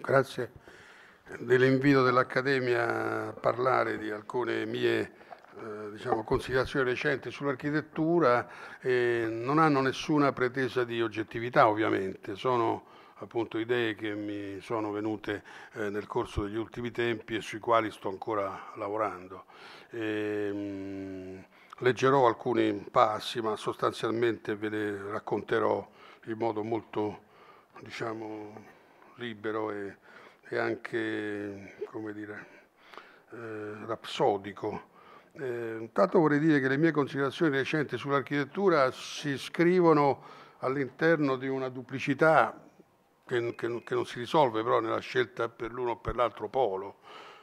Grazie dell'invito dell'Accademia a parlare di alcune mie eh, diciamo, considerazioni recenti sull'architettura eh, non hanno nessuna pretesa di oggettività ovviamente, sono appunto idee che mi sono venute eh, nel corso degli ultimi tempi e sui quali sto ancora lavorando. E, ehm, mh, leggerò alcuni passi ma sostanzialmente ve le racconterò in modo molto diciamo, libero e, e anche, come dire, eh, rapsodico. Eh, intanto vorrei dire che le mie considerazioni recenti sull'architettura si iscrivono all'interno di una duplicità che, che, che non si risolve però nella scelta per l'uno o per l'altro polo.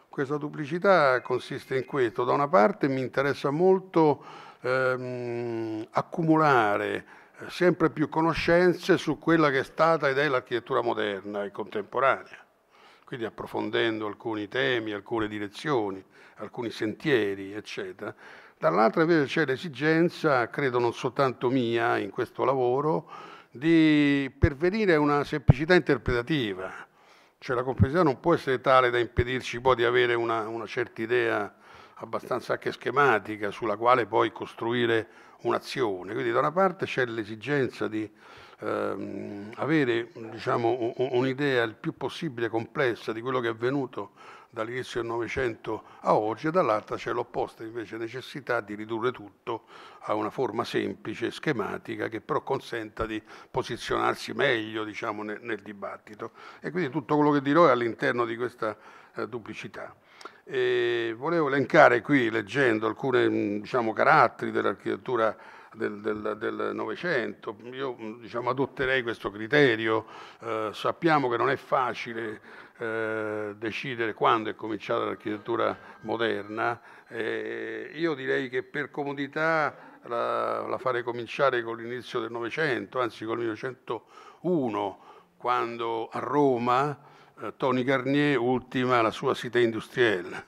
Questa duplicità consiste in questo. Da una parte mi interessa molto ehm, accumulare sempre più conoscenze su quella che è stata ed è l'architettura moderna e contemporanea, quindi approfondendo alcuni temi, alcune direzioni, alcuni sentieri, eccetera. Dall'altra invece c'è l'esigenza, credo non soltanto mia in questo lavoro, di pervenire a una semplicità interpretativa, cioè la complessità non può essere tale da impedirci poi di avere una, una certa idea abbastanza anche schematica sulla quale poi costruire un'azione. Quindi da una parte c'è l'esigenza di ehm, avere diciamo, un'idea il più possibile complessa di quello che è avvenuto dall'inizio del Novecento a oggi e dall'altra c'è l'opposta invece necessità di ridurre tutto a una forma semplice, schematica, che però consenta di posizionarsi meglio diciamo, nel, nel, dibattito. E quindi tutto quello che dirò è all'interno di questa eh, duplicità. E volevo elencare qui, leggendo alcuni mm, diciamo, caratteri dell'architettura del Novecento, io mm, diciamo, adotterei questo criterio, eh, sappiamo che non è facile eh, decidere quando è cominciata l'architettura moderna, eh, io direi che per comodità la, la farei cominciare con l'inizio del Novecento, anzi con il 1901, quando a Roma eh, Tony Garnier, ultima la sua Cité industrielle,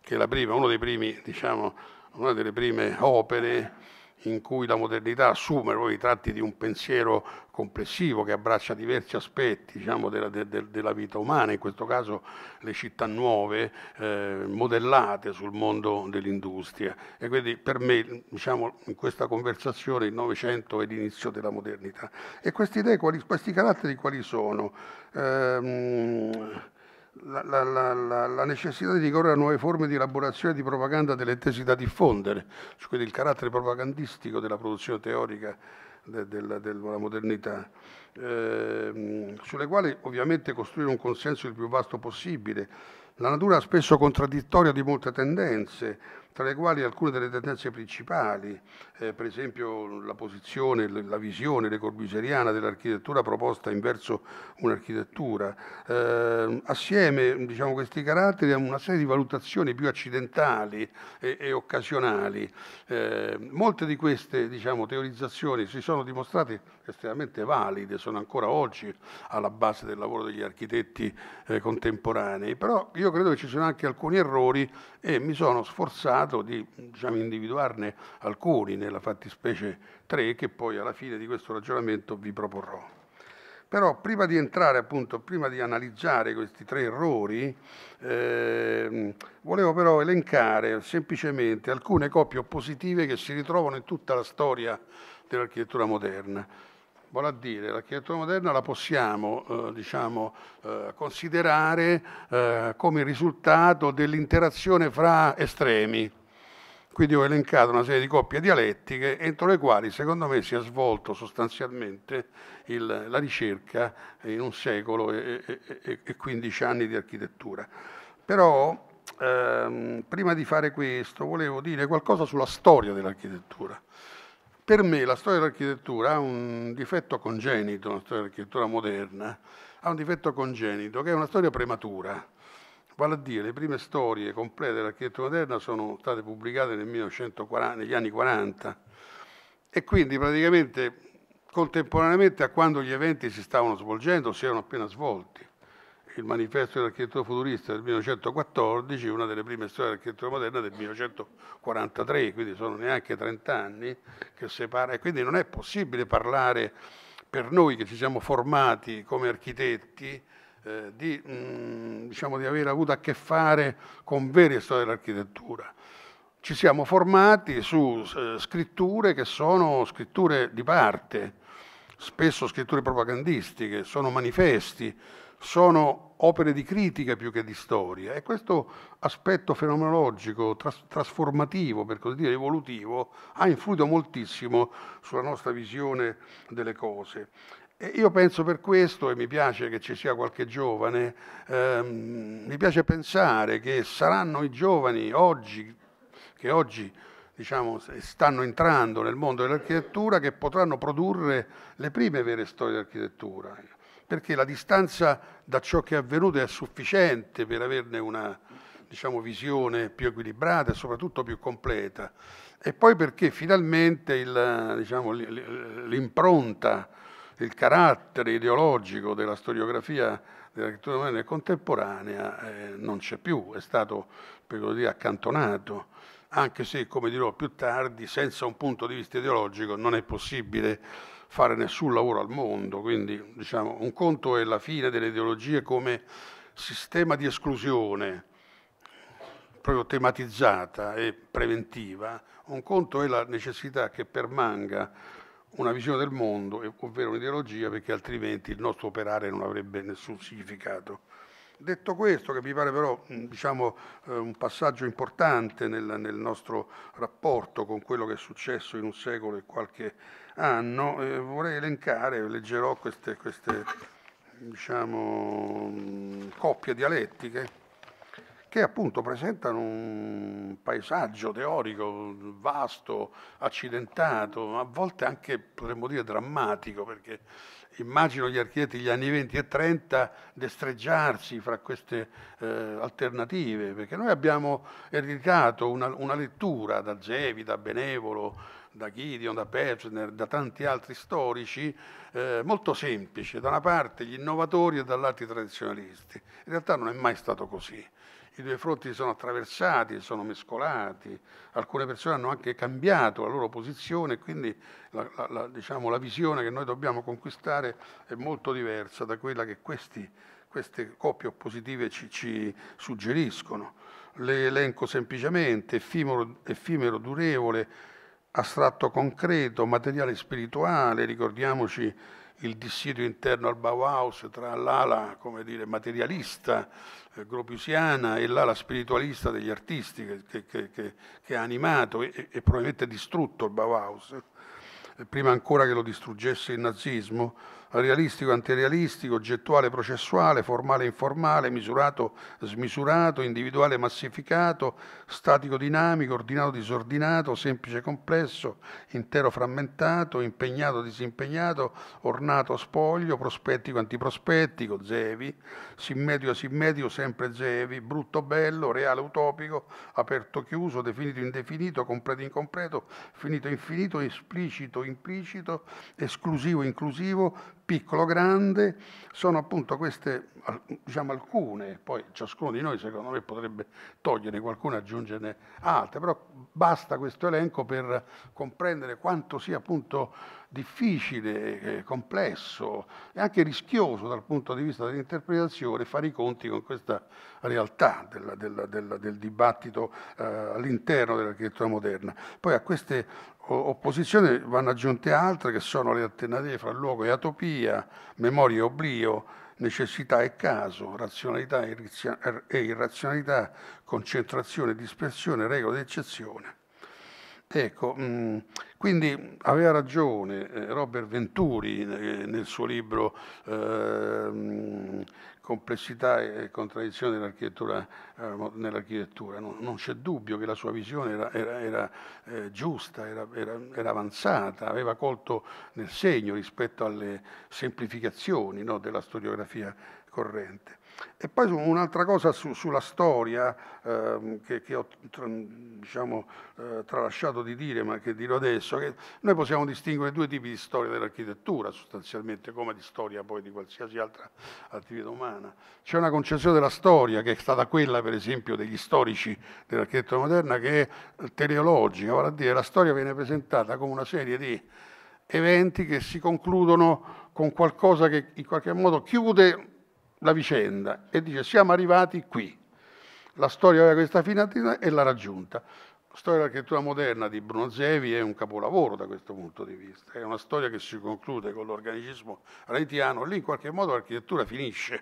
che è prima, uno primi, diciamo, una delle prime opere in cui la modernità assume poi i tratti di un pensiero complessivo che abbraccia diversi aspetti diciamo, della, de, della, vita umana, in questo caso le città nuove eh, modellate sul mondo dell'industria. E quindi per me diciamo, in questa conversazione il Novecento è l'inizio della modernità. E queste idee, quali, questi caratteri quali sono? Ehm, la, la, la, la, necessità di ricorrere a nuove forme di elaborazione e di propaganda delle tesi da diffondere, cioè quindi il carattere propagandistico della produzione teorica de, de, de, della modernità, eh, sulle quali ovviamente costruire un consenso il più vasto possibile. La natura spesso contraddittoria di molte tendenze, tra le quali alcune delle tendenze principali, eh, per esempio la posizione, la visione le corbuseriana dell'architettura proposta in verso un'architettura. Eh, assieme diciamo, questi caratteri a una serie di valutazioni più accidentali e, e occasionali. Eh, molte di queste diciamo, teorizzazioni si sono dimostrate estremamente valide, sono ancora oggi alla base del lavoro degli architetti eh, contemporanei, però io credo che ci siano anche alcuni errori e mi sono sforzato cercato di diciamo, individuarne alcuni, nella fattispecie tre, che poi alla fine di questo ragionamento vi proporrò. Però prima di entrare, appunto, prima di analizzare questi tre errori, eh, volevo però elencare semplicemente alcune coppie oppositive che si ritrovano in tutta la storia dell'architettura moderna. Vuol dire, l'architettura moderna la possiamo eh, diciamo, eh, considerare eh, come il risultato dell'interazione fra estremi, quindi ho elencato una serie di coppie dialettiche entro le quali secondo me si è svolto sostanzialmente il, la ricerca in un secolo e, e, e 15 anni di architettura. Però ehm, prima di fare questo volevo dire qualcosa sulla storia dell'architettura. Per me la storia dell'architettura ha un difetto congenito, la storia dell'architettura moderna, ha un difetto congenito che è una storia prematura Vale a dire, le prime storie complete dell'architettura moderna sono state pubblicate nel 1940, negli anni 40 e quindi praticamente contemporaneamente a quando gli eventi si stavano svolgendo, si erano appena svolti. Il manifesto dell'architettura futurista del 1914, una delle prime storie dell'architettura moderna del 1943, quindi sono neanche 30 anni che separa, e quindi non è possibile parlare per noi che ci siamo formati come architetti eh, di, mh, mm, diciamo, di aver avuto a che fare con vere storie dell'architettura. Ci siamo formati su eh, scritture che sono scritture di parte, spesso scritture propagandistiche, sono manifesti, sono opere di critica più che di storia e questo aspetto fenomenologico, tras trasformativo, per così dire evolutivo, ha influito moltissimo sulla nostra visione delle cose. E io penso per questo, e mi piace che ci sia qualche giovane, ehm, mi piace pensare che saranno i giovani oggi, che oggi diciamo, stanno entrando nel mondo dell'architettura, che potranno produrre le prime vere storie dell'architettura, perché la distanza da ciò che è avvenuto è sufficiente per averne una diciamo, visione più equilibrata e soprattutto più completa. E poi perché finalmente diciamo, l'impronta diciamo, il carattere ideologico della storiografia dell'architettura moderna e contemporanea eh, non c'è più, è stato per così dire accantonato, anche se, come dirò più tardi, senza un punto di vista ideologico non è possibile fare nessun lavoro al mondo, quindi diciamo, un conto è la fine delle ideologie come sistema di esclusione, proprio tematizzata e preventiva, un conto è la necessità che permanga una visione del mondo, ovvero un'ideologia, perché altrimenti il nostro operare non avrebbe nessun significato. Detto questo, che mi pare però diciamo, eh, un passaggio importante nel, nel, nostro rapporto con quello che è successo in un secolo e qualche anno, eh, vorrei elencare, leggerò queste, queste diciamo, coppie dialettiche che appunto presentano un paesaggio teorico vasto, accidentato, a volte anche potremmo dire drammatico, perché immagino gli architetti degli anni 20 e 30 destreggiarsi fra queste eh, alternative, perché noi abbiamo ereditato una, una lettura da Zevi, da Benevolo, da Gideon, da Pechner, da tanti altri storici, eh, molto semplice, da una parte gli innovatori e dall'altra i tradizionalisti. In realtà non è mai stato così i due fronti si sono attraversati, sono mescolati, alcune persone hanno anche cambiato la loro posizione, quindi la, la, la, diciamo, la visione che noi dobbiamo conquistare è molto diversa da quella che questi, queste coppie oppositive ci, ci suggeriscono. Le elenco semplicemente, effimero, effimero durevole, astratto concreto, materiale spirituale, ricordiamoci il dissidio interno al Bauhaus tra l'ala dire, materialista eh, gropiusiana e l'ala spiritualista degli artisti che, che, che, che ha animato e, e, probabilmente distrutto il Bauhaus prima ancora che lo distruggesse il nazismo, realistico, antirealistico, oggettuale, processuale, formale, informale, misurato, smisurato, individuale, massificato, statico, dinamico, ordinato, disordinato, semplice, complesso, intero, frammentato, impegnato, disimpegnato, ornato, spoglio, prospettico, antiprospettico, zevi, simmetrico, asimmetrico, sempre zevi, brutto, bello, reale, utopico, aperto, chiuso, definito, indefinito, completo, incompleto, finito, infinito, esplicito, implicito, esclusivo inclusivo, piccolo grande, sono appunto queste diciamo alcune, poi ciascuno di noi secondo me potrebbe toglierne qualcuna e aggiungerne altre, però basta questo elenco per comprendere quanto sia appunto difficile, eh, complesso e anche rischioso dal punto di vista dell'interpretazione fare i conti con questa realtà della, della, della, del dibattito eh, all'interno dell'architettura moderna. Poi a queste opposizioni vanno aggiunte altre che sono le alternative fra luogo e atopia, memoria e oblio, necessità e caso, razionalità e irrazionalità, concentrazione e dispersione, regole ed eccezione. Ecco, mm, quindi aveva ragione eh, Robert Venturi eh, nel suo libro eh, Complessità e contraddizione dell'architettura, nell'architettura. Non, c'è dubbio che la sua visione era, era, era eh, giusta, era, era, avanzata, aveva colto nel segno rispetto alle semplificazioni no, della storiografia corrente. E poi un'altra cosa su, sulla storia eh, che, che, ho tra, diciamo, eh, tralasciato di dire, ma che dirò adesso, che noi possiamo distinguere due tipi di storia dell'architettura sostanzialmente, come di storia poi di qualsiasi altra attività umana. C'è una concezione della storia che è stata quella per esempio degli storici dell'architettura moderna che è teleologica, vale a dire la storia viene presentata come una serie di eventi che si concludono con qualcosa che in qualche modo chiude la vicenda e dice siamo arrivati qui. La storia aveva questa finalità e l'ha raggiunta. La storia dell'architettura moderna di Bruno Zevi è un capolavoro da questo punto di vista, è una storia che si conclude con l'organicismo reitiano, lì in qualche modo l'architettura finisce,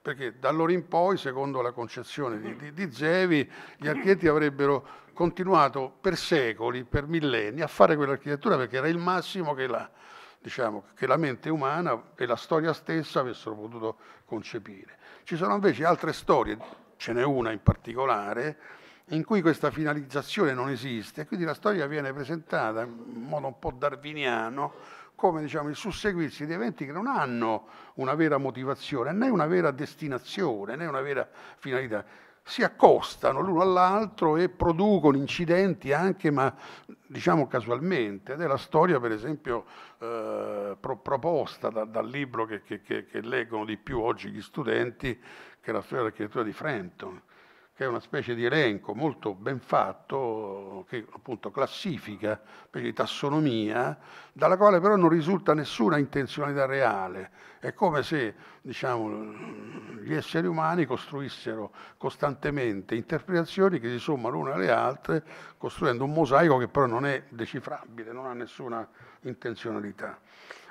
perché da allora in poi, secondo la concezione di, di, di Zevi, gli architetti avrebbero continuato per secoli, per millenni, a fare quell'architettura perché era il massimo che la, diciamo, che la mente umana e la storia stessa avessero potuto concepire. Ci sono invece altre storie, ce n'è una in particolare, in cui questa finalizzazione non esiste, quindi la storia viene presentata in modo un po' darwiniano come diciamo, il susseguirsi di eventi che non hanno una vera motivazione, né una vera destinazione, né una vera finalità si accostano l'uno all'altro e producono incidenti anche, ma diciamo casualmente, ed è la storia per esempio eh, pro proposta da, dal libro che, che, che, leggono di più oggi gli studenti, che è la storia dell'architettura di Frampton, che è una specie di elenco molto ben fatto, che appunto classifica, per di tassonomia, dalla quale però non risulta nessuna intenzionalità reale. È come se diciamo, gli esseri umani costruissero costantemente interpretazioni che si sommano una alle altre, costruendo un mosaico che però non è decifrabile, non ha nessuna intenzionalità.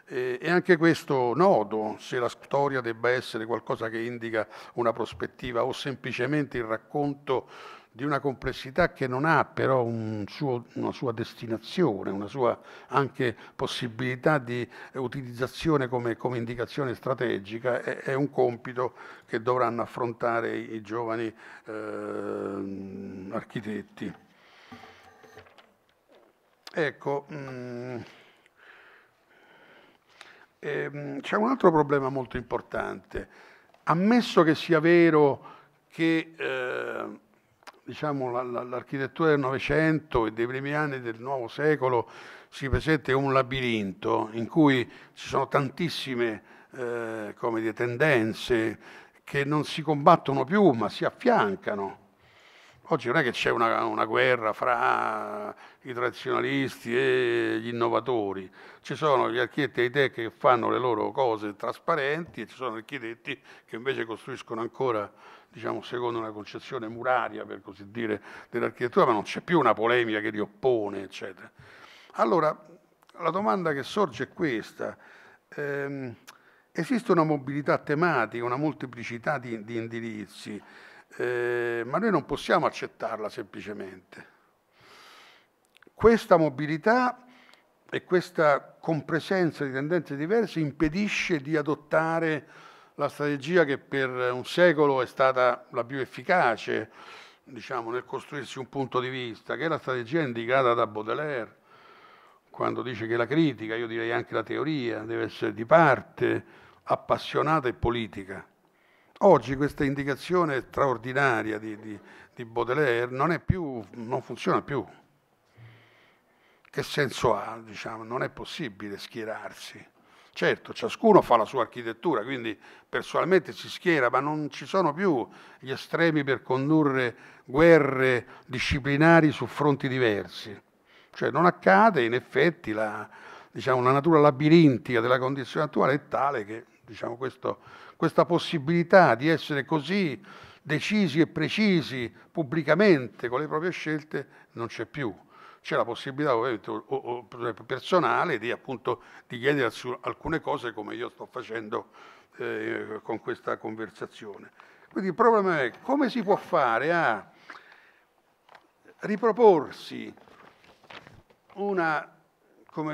E anche questo nodo, se la storia debba essere qualcosa che indica una prospettiva o semplicemente il racconto di una complessità che non ha però un suo, una sua destinazione, una sua anche possibilità di utilizzazione come, come indicazione strategica, è, è, un compito che dovranno affrontare i, giovani eh, architetti. Ecco, mh, mm, ehm, c'è un altro problema molto importante. Ammesso che sia vero che eh, diciamo, l'architettura del Novecento e dei primi anni del nuovo secolo si presenta un labirinto in cui ci sono tantissime eh, dire, tendenze che non si combattono più ma si affiancano Oggi non è che c'è una, una, guerra fra i tradizionalisti e gli innovatori, ci sono gli architetti e i tech che fanno le loro cose trasparenti e ci sono gli architetti che invece costruiscono ancora diciamo, secondo una concezione muraria, per così dire, dell'architettura, ma non c'è più una polemica che li oppone, eccetera. Allora, la domanda che sorge è questa. Ehm, esiste una mobilità tematica, una molteplicità di, di indirizzi eh, ma noi non possiamo accettarla semplicemente. Questa mobilità e questa compresenza di tendenze diverse impedisce di adottare la strategia che per un secolo è stata la più efficace diciamo, nel costruirsi un punto di vista, che è la strategia indicata da Baudelaire, quando dice che la critica, io direi anche la teoria, deve essere di parte, appassionata e politica. Oggi questa indicazione straordinaria di, di, di Baudelaire non, più, non, funziona più. Che senso ha? Diciamo, non è possibile schierarsi. Certo, ciascuno fa la sua architettura, quindi personalmente si schiera, ma non ci sono più gli estremi per condurre guerre disciplinari su fronti diversi. Cioè non accade, in effetti, la, diciamo, la natura labirintica della condizione attuale è tale che diciamo, questo, questa possibilità di essere così decisi e precisi pubblicamente con le proprie scelte non c'è più. C'è la possibilità ovviamente o, o, personale di, appunto, di chiedere alcune cose come io sto facendo eh, con questa conversazione. Quindi il problema è come si può fare a riproporsi una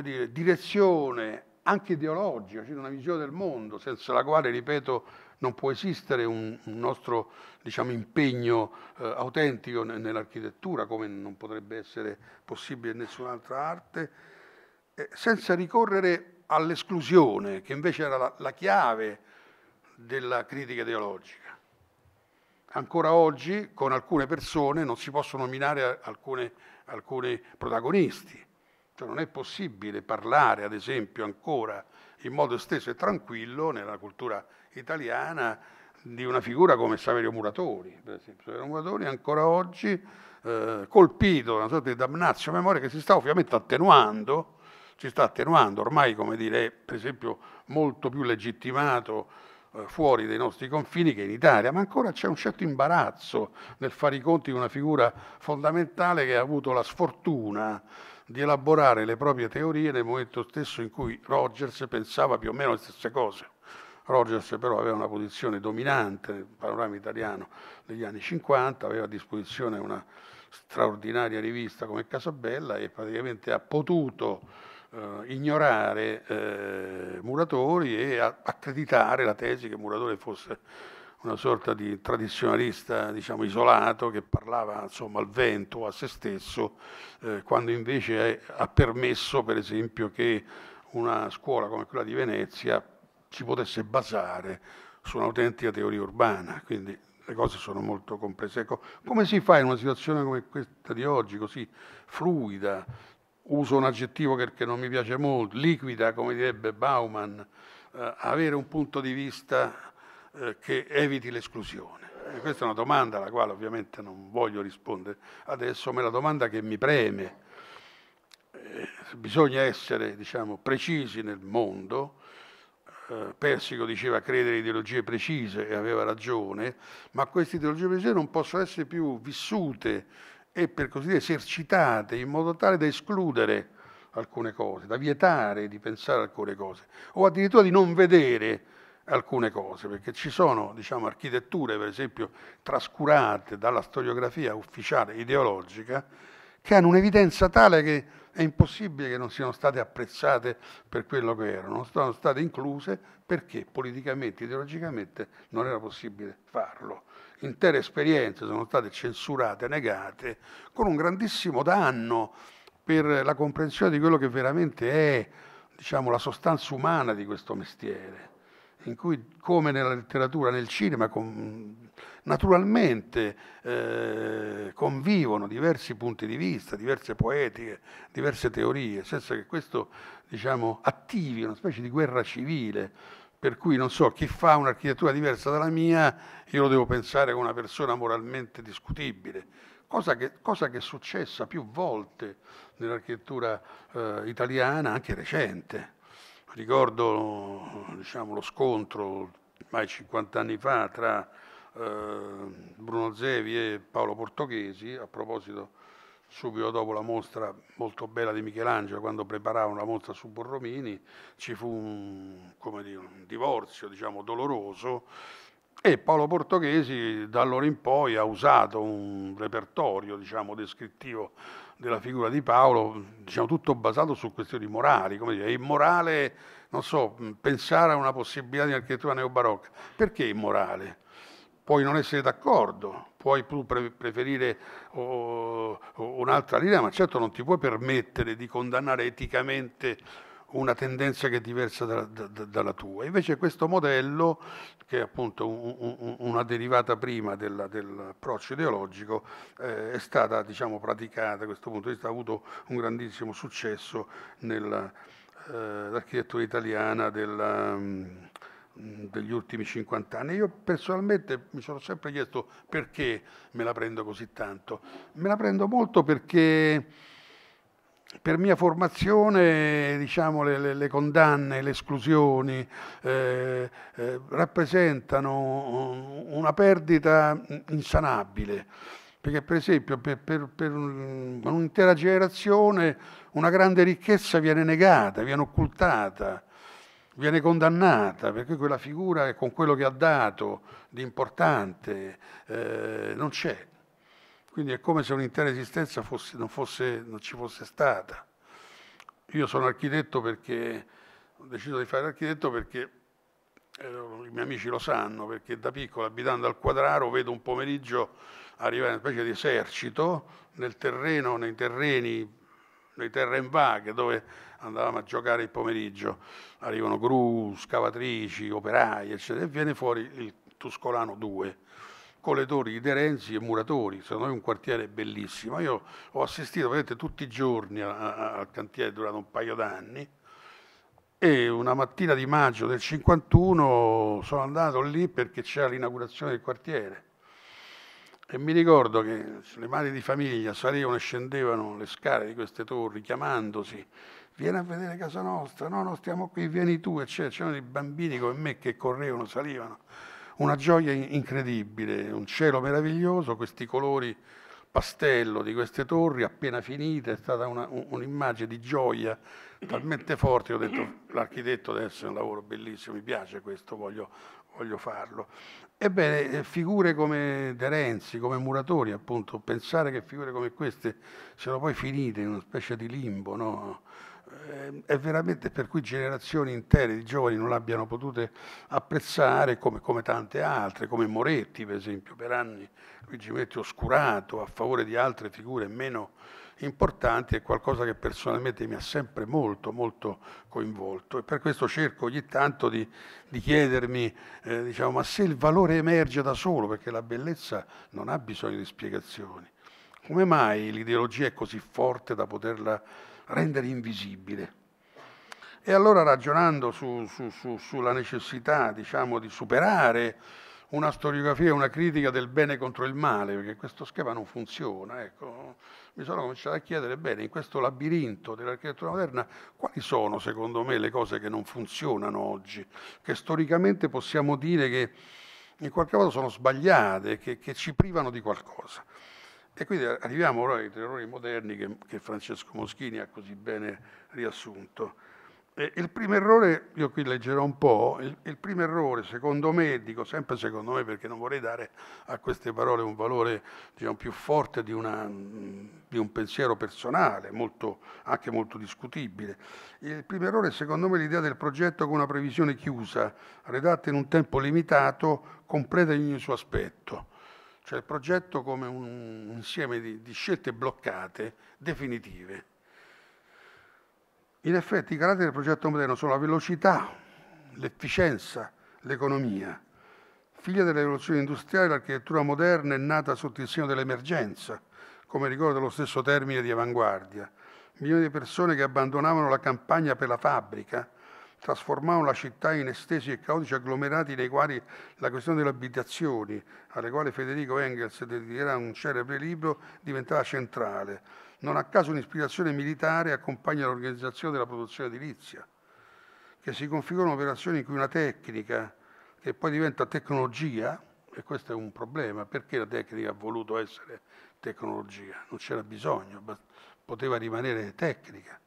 dire, direzione anche ideologica, cioè una visione del mondo, senza la quale, ripeto, non può esistere un, un nostro diciamo, impegno eh, autentico nell'architettura, come non potrebbe essere possibile in nessun'altra arte, eh, senza ricorrere all'esclusione, che invece era la, la chiave della critica ideologica. Ancora oggi con alcune persone non si possono nominare alcune, alcuni protagonisti, cioè non è possibile parlare, ad esempio, ancora in modo esteso e tranquillo nella cultura italiana di una figura come Saverio Muratori, per esempio. Saverio Muratori ancora oggi eh, colpito da una sorta di damnazio memoria che si sta ovviamente attenuando, si sta attenuando, ormai come dire per esempio molto più legittimato eh, fuori dai nostri confini che in Italia, ma ancora c'è un certo imbarazzo nel fare i conti di una figura fondamentale che ha avuto la sfortuna di elaborare le proprie teorie nel momento stesso in cui Rogers pensava più o meno le stesse cose. Rogers però aveva una posizione dominante nel panorama italiano degli anni 50, aveva a disposizione una straordinaria rivista come Casabella e praticamente ha potuto eh, ignorare eh, Muratori e accreditare la tesi che Muratori fosse una sorta di tradizionalista diciamo, isolato che parlava insomma, al vento o a se stesso, eh, quando invece è, ha permesso per esempio che una scuola come quella di Venezia si potesse basare su un'autentica teoria urbana, quindi le cose sono molto complesse. Ecco, come si fa in una situazione come questa di oggi, così fluida, uso un aggettivo che, che non mi piace molto, liquida, come direbbe Bauman, eh, avere un punto di vista eh, che eviti l'esclusione? E eh, questa è una domanda alla quale ovviamente non voglio rispondere adesso, ma è la domanda che mi preme. Eh, bisogna essere diciamo, precisi nel mondo. Persico diceva credere in ideologie precise e aveva ragione, ma queste ideologie precise non possono essere più vissute e per così dire esercitate in modo tale da escludere alcune cose, da vietare di pensare alcune cose, o addirittura di non vedere alcune cose, perché ci sono diciamo, architetture, per esempio, trascurate dalla storiografia ufficiale ideologica, che hanno un'evidenza tale che è impossibile che non siano state apprezzate per quello che erano, non sono state incluse perché politicamente, ideologicamente non era possibile farlo. Intere esperienze sono state censurate, negate, con un grandissimo danno per la comprensione di quello che veramente è diciamo, la sostanza umana di questo mestiere in cui, come nella letteratura, nel cinema, con, naturalmente eh, convivono diversi punti di vista, diverse poetiche, diverse teorie, senza che questo diciamo, attivi una specie di guerra civile, per cui non so, chi fa un'architettura diversa dalla mia, io lo devo pensare come una persona moralmente discutibile, cosa che, cosa che è successa più volte nell'architettura eh, italiana, anche recente. Ricordo diciamo, lo scontro ormai 50 anni fa tra eh, Bruno Zevi e Paolo Portoghesi, a proposito subito dopo la mostra molto bella di Michelangelo, quando preparavano la mostra su Borromini, ci fu un, dire, un divorzio diciamo, doloroso e Paolo Portoghesi da allora in poi ha usato un repertorio diciamo, descrittivo della figura di Paolo, diciamo tutto basato su questioni morali, come dire, è immorale, non so, pensare a una possibilità di architettura neobarocca. Perché immorale? Puoi non essere d'accordo, puoi preferire oh, oh, un'altra linea, ma certo non ti puoi permettere di condannare eticamente una tendenza che è diversa da, da, dalla tua. Invece questo modello, che è appunto un, un, una derivata prima della, dell'approccio ideologico, eh, è stata diciamo, praticata da questo punto di vista, ha avuto un grandissimo successo nell'architettura eh, italiana della, mh, degli ultimi 50 anni. Io personalmente mi sono sempre chiesto perché me la prendo così tanto. Me la prendo molto perché per mia formazione diciamo, le, le, condanne, le esclusioni eh, eh, rappresentano una perdita insanabile, perché per esempio per, per, per un'intera generazione una grande ricchezza viene negata, viene occultata, viene condannata, perché quella figura con quello che ha dato di importante eh, non c'è. Quindi è come se un'intera esistenza fosse, non, fosse, non ci fosse stata. Io sono architetto perché ho deciso di fare architetto perché eh, i miei amici lo sanno, perché da piccolo, abitando al Quadraro, vedo un pomeriggio arrivare una specie di esercito nel terreno, nei terreni, nei terren vaghe dove andavamo a giocare il pomeriggio. Arrivano gru, scavatrici, operai, eccetera, e viene fuori il Tuscolano 2 colletori di Renzi e muratori, secondo me è un quartiere bellissimo. Io ho assistito vedete, tutti i giorni al cantiere durato un paio d'anni e una mattina di maggio del 51 sono andato lì perché c'era l'inaugurazione del quartiere e mi ricordo che le madri di famiglia salivano e scendevano le scale di queste torri chiamandosi vieni a vedere casa nostra, no, no, stiamo qui, vieni tu, eccetera. C'erano dei bambini come me che correvano, salivano una gioia incredibile, un cielo meraviglioso, questi colori pastello di queste torri appena finite, è stata una, un'immagine di gioia talmente forte, ho detto l'architetto adesso è un lavoro bellissimo, mi piace questo, voglio, voglio farlo. Ebbene, eh, figure come De Renzi, come Muratori, appunto, pensare che figure come queste siano poi finite in una specie di limbo, no? Ehm, è veramente per cui generazioni intere di giovani non l'abbiano potuto apprezzare come, come, tante altre, come Moretti per esempio, per anni Luigi Moretti oscurato a favore di altre figure meno importanti, è qualcosa che personalmente mi ha sempre molto molto coinvolto e per questo cerco ogni tanto di, di chiedermi, eh, diciamo, ma se il valore emerge da solo, perché la bellezza non ha bisogno di spiegazioni, come mai l'ideologia è così forte da poterla rendere invisibile. E allora ragionando su, su, su, sulla necessità diciamo, di superare una storiografia una critica del bene contro il male, perché questo schema non funziona, ecco, mi sono cominciato a chiedere bene, in questo labirinto dell'architettura moderna, quali sono secondo me le cose che non funzionano oggi, che storicamente possiamo dire che in qualche modo sono sbagliate, che, che ci privano di qualcosa. E quindi arriviamo ora ai terrori moderni che, che Francesco Moschini ha così bene riassunto. E il primo errore, io qui leggerò un po', il, il primo errore secondo me, dico sempre secondo me perché non vorrei dare a queste parole un valore diciamo, più forte di, una, di, un pensiero personale, molto, anche molto discutibile, il primo errore secondo me è l'idea del progetto con una previsione chiusa, redatta in un tempo limitato, completa in ogni suo aspetto cioè il progetto come un insieme di, di scelte bloccate, definitive. In effetti i caratteri del progetto moderno sono la velocità, l'efficienza, l'economia. Figlia delle rivoluzioni industriali, l'architettura moderna è nata sotto il segno dell'emergenza, come ricorda lo stesso termine di avanguardia. Milioni di persone che abbandonavano la campagna per la fabbrica, trasformavano la città in estesi e caotici agglomerati nei quali la questione delle abitazioni, alle quali Federico Engels dedicherà un celebre libro, diventava centrale. Non a caso un'ispirazione militare accompagna l'organizzazione della produzione edilizia, che si configura un'operazione in cui una tecnica, che poi diventa tecnologia, e questo è un problema, perché la tecnica ha voluto essere tecnologia? Non c'era bisogno, poteva rimanere tecnica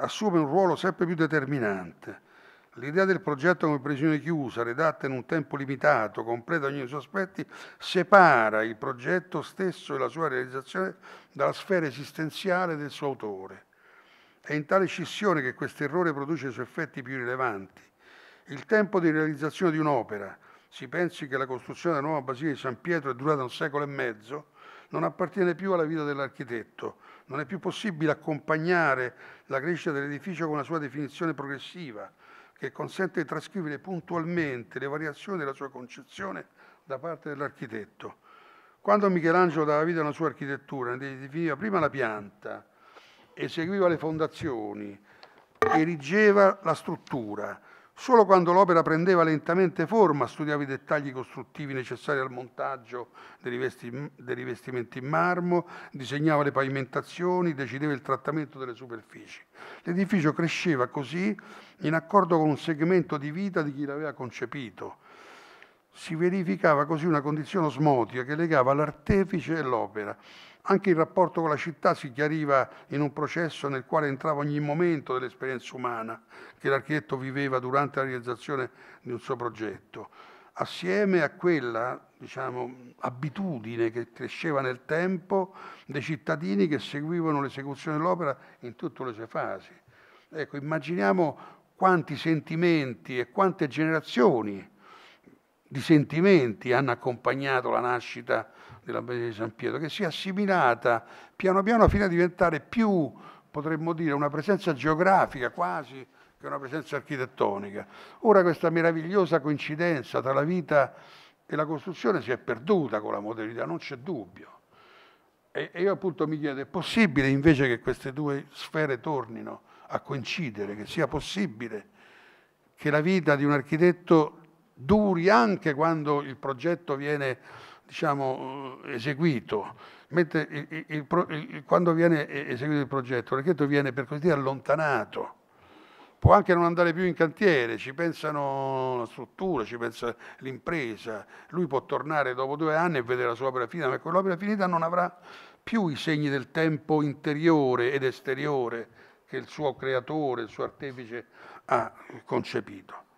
assume un ruolo sempre più determinante. L'idea del progetto come previsione chiusa, redatta in un tempo limitato, completa ogni suo aspetti, separa il progetto stesso e la sua realizzazione dalla sfera esistenziale del suo autore. È in tale scissione che questo errore produce i suoi effetti più rilevanti. Il tempo di realizzazione di un'opera, si pensi che la costruzione della nuova Basilica di San Pietro è durata un secolo e mezzo, non appartiene più alla vita dell'architetto. Non è più possibile accompagnare la crescita dell'edificio con una sua definizione progressiva, che consente di trascrivere puntualmente le variazioni della sua concezione da parte dell'architetto. Quando Michelangelo dava vita alla sua architettura, ne definiva prima la pianta, eseguiva le fondazioni, erigeva la struttura, Solo quando l'opera prendeva lentamente forma studiava i dettagli costruttivi necessari al montaggio dei, rivesti, dei, rivestimenti in marmo, disegnava le pavimentazioni, decideva il trattamento delle superfici. L'edificio cresceva così in accordo con un segmento di vita di chi l'aveva concepito. Si verificava così una condizione osmotica che legava l'artefice e l'opera anche il rapporto con la città si chiariva in un processo nel quale entrava ogni momento dell'esperienza umana che l'architetto viveva durante la realizzazione di un suo progetto. Assieme a quella diciamo, abitudine che cresceva nel tempo dei cittadini che seguivano l'esecuzione dell'opera in tutte le sue fasi. Ecco, immaginiamo quanti sentimenti e quante generazioni di sentimenti hanno accompagnato la nascita di dell'Abbadia di San Pietro, che si è assimilata piano piano fino a diventare più, potremmo dire, una presenza geografica quasi che una presenza architettonica. Ora questa meravigliosa coincidenza tra la vita e la costruzione si è perduta con la modernità, non c'è dubbio. E, io appunto mi chiedo, è possibile invece che queste due sfere tornino a coincidere, che sia possibile che la vita di un architetto duri anche quando il progetto viene diciamo, eh, eseguito. Il, il, il, quando viene eh, eseguito il progetto, l'orchetto viene per così dire allontanato, può anche non andare più in cantiere, ci pensano la struttura, ci pensa l'impresa, lui può tornare dopo due anni e vedere la sua opera finita, ma quell'opera finita non avrà più i segni del tempo interiore ed esteriore che il suo creatore, il suo artefice ha concepito.